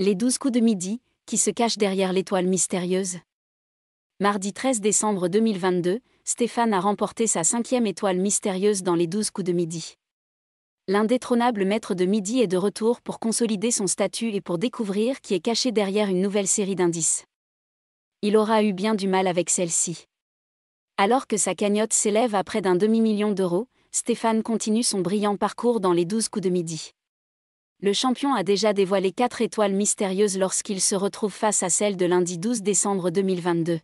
Les douze coups de midi, qui se cachent derrière l'étoile mystérieuse. Mardi 13 décembre 2022, Stéphane a remporté sa cinquième étoile mystérieuse dans les douze coups de midi. L'indétrônable maître de midi est de retour pour consolider son statut et pour découvrir qui est caché derrière une nouvelle série d'indices. Il aura eu bien du mal avec celle-ci. Alors que sa cagnotte s'élève à près d'un demi-million d'euros, Stéphane continue son brillant parcours dans les douze coups de midi le champion a déjà dévoilé quatre étoiles mystérieuses lorsqu'il se retrouve face à celle de lundi 12 décembre 2022.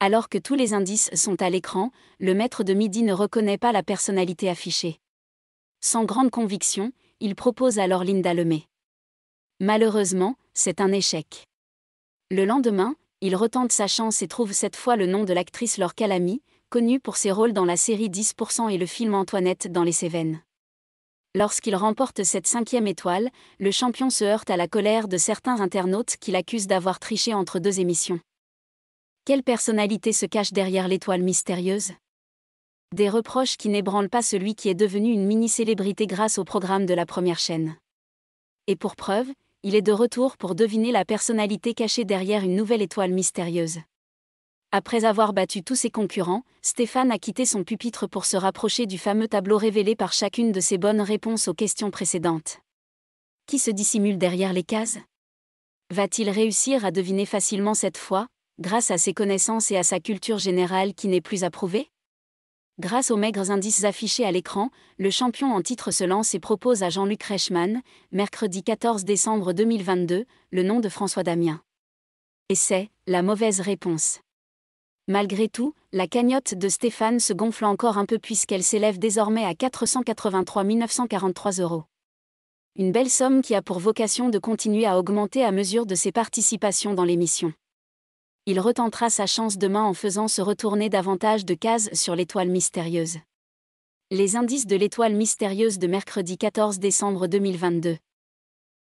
Alors que tous les indices sont à l'écran, le maître de midi ne reconnaît pas la personnalité affichée. Sans grande conviction, il propose alors Linda Lemay. Malheureusement, c'est un échec. Le lendemain, il retente sa chance et trouve cette fois le nom de l'actrice Laure Calamy, connue pour ses rôles dans la série 10% et le film Antoinette dans les Cévennes. Lorsqu'il remporte cette cinquième étoile, le champion se heurte à la colère de certains internautes qui l'accusent d'avoir triché entre deux émissions. Quelle personnalité se cache derrière l'étoile mystérieuse Des reproches qui n'ébranlent pas celui qui est devenu une mini-célébrité grâce au programme de la première chaîne. Et pour preuve, il est de retour pour deviner la personnalité cachée derrière une nouvelle étoile mystérieuse. Après avoir battu tous ses concurrents, Stéphane a quitté son pupitre pour se rapprocher du fameux tableau révélé par chacune de ses bonnes réponses aux questions précédentes. Qui se dissimule derrière les cases Va-t-il réussir à deviner facilement cette fois, grâce à ses connaissances et à sa culture générale qui n'est plus approuvée Grâce aux maigres indices affichés à l'écran, le champion en titre se lance et propose à Jean-Luc Reichmann, mercredi 14 décembre 2022, le nom de François Damien. Et c'est la mauvaise réponse. Malgré tout, la cagnotte de Stéphane se gonfle encore un peu puisqu'elle s'élève désormais à 483 943 euros. Une belle somme qui a pour vocation de continuer à augmenter à mesure de ses participations dans l'émission. Il retentera sa chance demain en faisant se retourner davantage de cases sur l'étoile mystérieuse. Les indices de l'étoile mystérieuse de mercredi 14 décembre 2022.